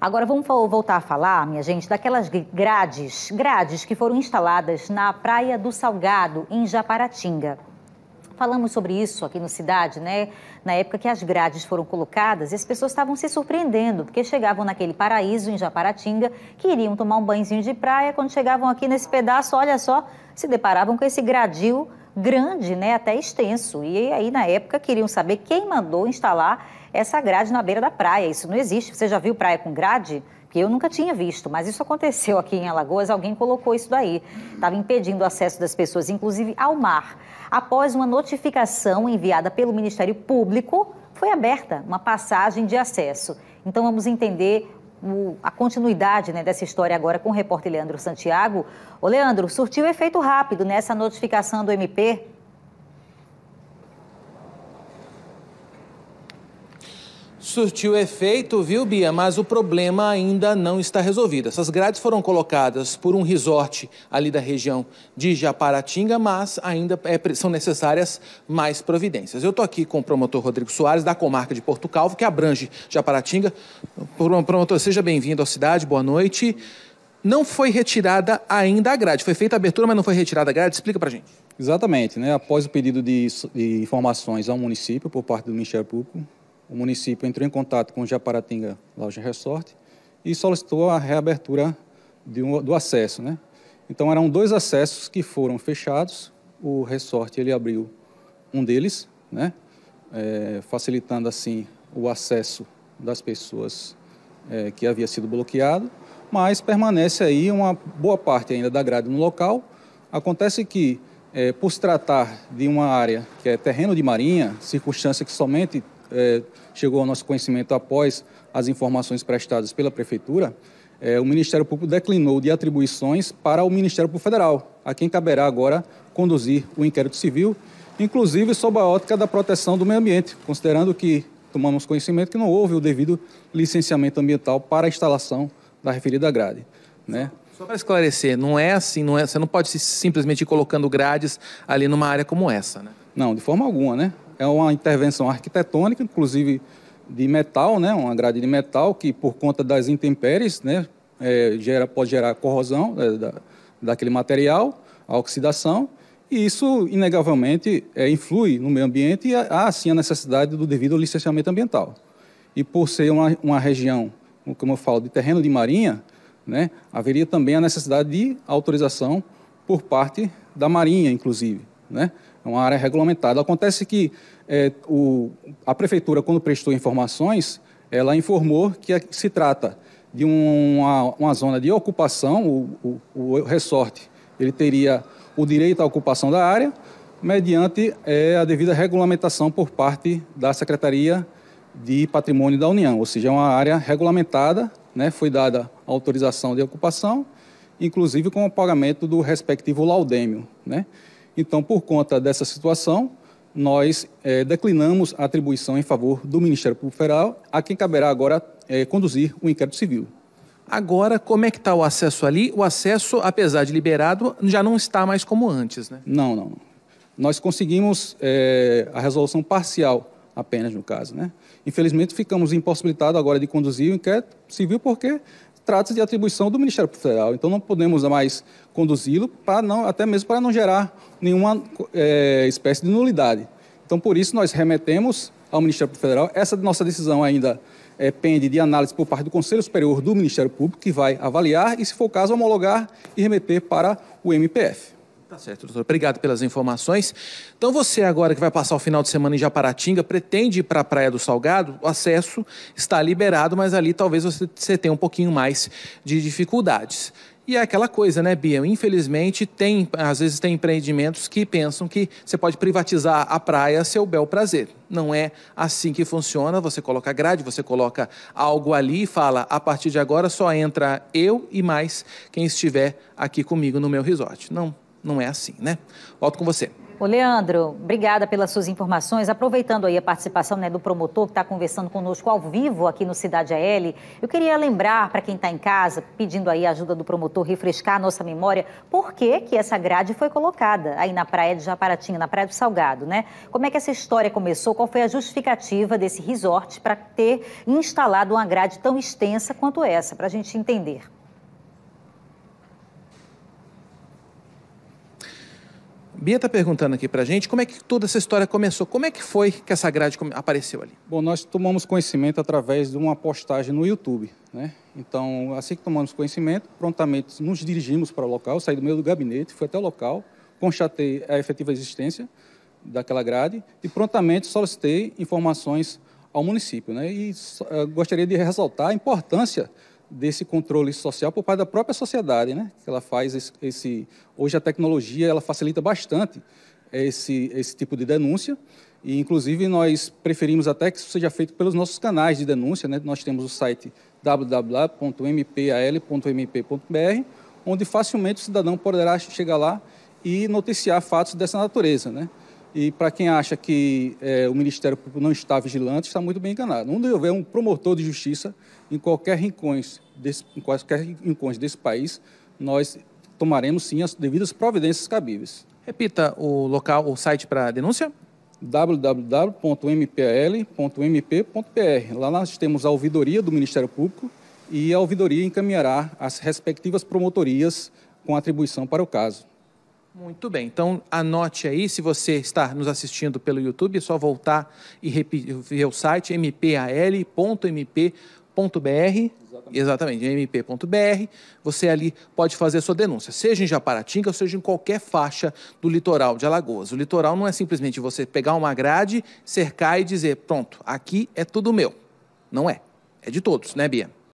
Agora vamos voltar a falar, minha gente, daquelas grades, grades que foram instaladas na Praia do Salgado, em Japaratinga. Falamos sobre isso aqui no Cidade, né? Na época que as grades foram colocadas, as pessoas estavam se surpreendendo, porque chegavam naquele paraíso em Japaratinga, queriam tomar um banhozinho de praia, quando chegavam aqui nesse pedaço, olha só, se deparavam com esse gradil grande, né, até extenso. E aí, na época, queriam saber quem mandou instalar essa grade na beira da praia. Isso não existe. Você já viu praia com grade? que eu nunca tinha visto, mas isso aconteceu aqui em Alagoas, alguém colocou isso daí. Estava impedindo o acesso das pessoas, inclusive ao mar. Após uma notificação enviada pelo Ministério Público, foi aberta uma passagem de acesso. Então vamos entender o, a continuidade né, dessa história agora com o repórter Leandro Santiago. Ô, Leandro, surtiu efeito rápido nessa né, notificação do MP? surtiu efeito, viu, Bia? Mas o problema ainda não está resolvido. Essas grades foram colocadas por um resort ali da região de Japaratinga, mas ainda é, são necessárias mais providências. Eu estou aqui com o promotor Rodrigo Soares, da comarca de Porto Calvo, que abrange Japaratinga. Promotor, seja bem-vindo à cidade, boa noite. Não foi retirada ainda a grade. Foi feita a abertura, mas não foi retirada a grade. Explica para gente. Exatamente, né? Após o pedido de, de informações ao município por parte do Ministério Público, o município entrou em contato com o Japaratinga Lounge Resort e solicitou a reabertura um, do acesso. Né? Então, eram dois acessos que foram fechados. O resort ele abriu um deles, né? É, facilitando assim o acesso das pessoas é, que havia sido bloqueado, mas permanece aí uma boa parte ainda da grade no local. Acontece que, é, por se tratar de uma área que é terreno de marinha, circunstância que somente é, chegou ao nosso conhecimento após as informações prestadas pela Prefeitura, é, o Ministério Público declinou de atribuições para o Ministério Público Federal, a quem caberá agora conduzir o inquérito civil, inclusive sob a ótica da proteção do meio ambiente, considerando que tomamos conhecimento que não houve o devido licenciamento ambiental para a instalação da referida grade. Né? Só para esclarecer, não é assim, não é, você não pode simplesmente ir colocando grades ali numa área como essa, né? Não, de forma alguma, né? é uma intervenção arquitetônica, inclusive de metal, né, uma grade de metal que por conta das intempéries, né, é, gera, pode gerar corrosão é, da, daquele material, a oxidação, e isso inegavelmente é, influi no meio ambiente e há sim a necessidade do devido licenciamento ambiental. E por ser uma, uma região, como eu falo, de terreno de marinha, né, haveria também a necessidade de autorização por parte da marinha, inclusive, né? é uma área regulamentada. Acontece que é, o, a prefeitura, quando prestou informações, ela informou que se trata de uma, uma zona de ocupação, o, o, o, resorte ele teria o direito à ocupação da área, mediante é, a devida regulamentação por parte da Secretaria de Patrimônio da União, ou seja, é uma área regulamentada, né, foi dada autorização de ocupação, inclusive com o pagamento do respectivo laudêmio. Né? Então, por conta dessa situação, nós é, declinamos a atribuição em favor do Ministério Público Federal, a quem caberá agora é, conduzir o um inquérito civil. Agora, como é que está o acesso ali? O acesso, apesar de liberado, já não está mais como antes, né? Não, não. Nós conseguimos é, a resolução parcial apenas, no caso, né? Infelizmente, ficamos impossibilitados agora de conduzir o inquérito civil porque trata-se de atribuição do Ministério Federal. Então, não podemos mais conduzi-lo, para até mesmo para não gerar nenhuma é, espécie de nulidade. Então, por isso, nós remetemos ao Ministério Federal. Essa nossa decisão ainda é, pende de análise por parte do Conselho Superior do Ministério Público, que vai avaliar e, se for o caso, homologar e remeter para o MPF. Tá certo, doutor. Obrigado pelas informações. Então, você agora que vai passar o final de semana em Japaratinga, pretende ir para a Praia do Salgado, o acesso está liberado, mas ali talvez você, tenha um pouquinho mais de dificuldades. E é aquela coisa, né, Bia? Infelizmente, tem, às vezes tem empreendimentos que pensam que você pode privatizar a praia a seu bel prazer. Não é assim que funciona. Você coloca grade, você coloca algo ali e fala: a partir de agora só entra eu e mais quem estiver aqui comigo no meu resort. Não não é assim, né? Volto com você. Ô Leandro, obrigada pelas suas informações. Aproveitando aí a participação né, do promotor que está conversando conosco ao vivo aqui no Cidade AL, eu queria lembrar para quem está em casa, pedindo aí a ajuda do promotor, refrescar a nossa memória, por que, que essa grade foi colocada aí na praia de Japaratinga, na praia do Salgado, né? Como é que essa história começou? Qual foi a justificativa desse resort para ter instalado uma grade tão extensa quanto essa, para a gente entender? Bia está perguntando aqui para a gente como é que toda essa história começou, como é que foi que essa grade apareceu ali? Bom, nós tomamos conhecimento através de uma postagem no YouTube, né? Então, assim que tomamos conhecimento, prontamente nos dirigimos para o local, saí do meio do gabinete, fui até o local, constatei a efetiva existência daquela grade e prontamente solicitei informações ao município, né? E uh, gostaria de ressaltar a importância desse controle social por parte da própria sociedade, né? Que ela faz esse, esse, hoje a tecnologia ela facilita bastante eh, esse esse tipo de denúncia e inclusive nós preferimos até que isso seja feito pelos nossos canais de denúncia, né? Nós temos o site www.mpal.mp.br, onde facilmente o cidadão poderá chegar lá e noticiar fatos dessa natureza, né? E para quem acha que é, o Ministério Público não está vigilante, está muito bem enganado. Não houver um promotor de justiça em qualquer rincões desse, em qualquer rincões desse país. Nós tomaremos sim as devidas providências cabíveis. Repita o local, o site para denúncia www.mpl.mp.br. Lá nós temos a ouvidoria do Ministério Público e a ouvidoria encaminhará as respectivas promotorias com atribuição para o caso. Muito bem, então anote aí, se você está nos assistindo pelo YouTube, é só voltar e ver o site mpal.mp.br. Exatamente, mp.br. Você ali pode fazer a sua denúncia, seja em Japaratinga, seja em qualquer faixa do litoral de Alagoas. O litoral não é simplesmente você pegar uma grade, cercar e dizer: pronto, aqui é tudo meu. Não é. É de todos, né, Bia?